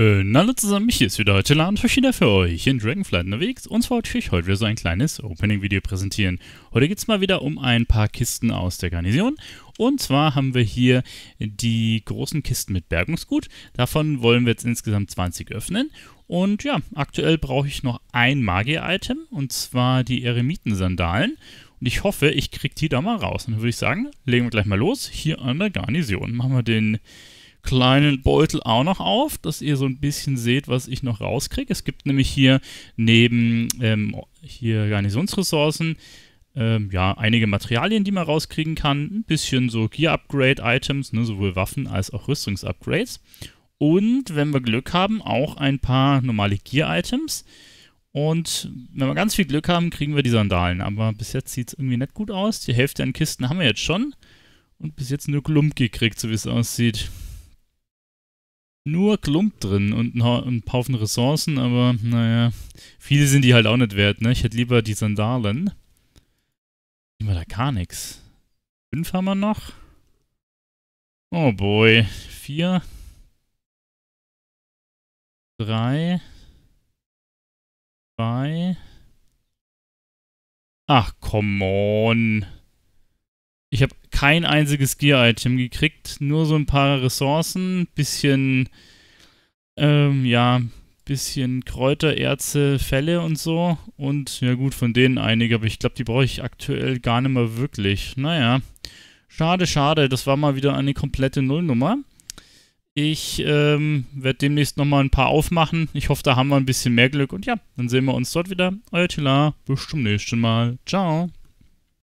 Äh, hallo zusammen, ich hier ist wieder heute Laden verschiedener für euch in Dragonflight unterwegs und zwar wollte ich heute wieder so ein kleines Opening-Video präsentieren. Heute geht es mal wieder um ein paar Kisten aus der Garnison und zwar haben wir hier die großen Kisten mit Bergungsgut. Davon wollen wir jetzt insgesamt 20 öffnen und ja, aktuell brauche ich noch ein Magier-Item und zwar die Eremiten-Sandalen und ich hoffe, ich kriege die da mal raus. Und dann würde ich sagen, legen wir gleich mal los hier an der Garnison. Machen wir den kleinen Beutel auch noch auf, dass ihr so ein bisschen seht, was ich noch rauskriege. Es gibt nämlich hier neben ähm, hier Garnisonsressourcen ähm, ja, einige Materialien, die man rauskriegen kann. Ein bisschen so Gear-Upgrade-Items, ne, sowohl Waffen als auch Rüstungs-Upgrades. Und wenn wir Glück haben, auch ein paar normale Gear-Items. Und wenn wir ganz viel Glück haben, kriegen wir die Sandalen. Aber bis jetzt sieht es irgendwie nicht gut aus. Die Hälfte an Kisten haben wir jetzt schon. Und bis jetzt nur Klump gekriegt, so wie es aussieht nur Klump drin und ein, ein Haufen Ressourcen, aber naja, viele sind die halt auch nicht wert, ne? Ich hätte lieber die Sandalen. Nehmen wir da gar nichts. Fünf haben wir noch. Oh boy. Vier. Drei. Zwei. Ach, come on. Ich habe kein einziges Gear-Item gekriegt, nur so ein paar Ressourcen, bisschen, ähm, ja, bisschen Kräuter, Erze, Fälle und so. Und ja gut, von denen einige, aber ich glaube, die brauche ich aktuell gar nicht mehr wirklich. Naja, schade, schade, das war mal wieder eine komplette Nullnummer. Ich ähm, werde demnächst nochmal ein paar aufmachen. Ich hoffe, da haben wir ein bisschen mehr Glück. Und ja, dann sehen wir uns dort wieder. Euer Tila. Bis zum nächsten Mal. Ciao.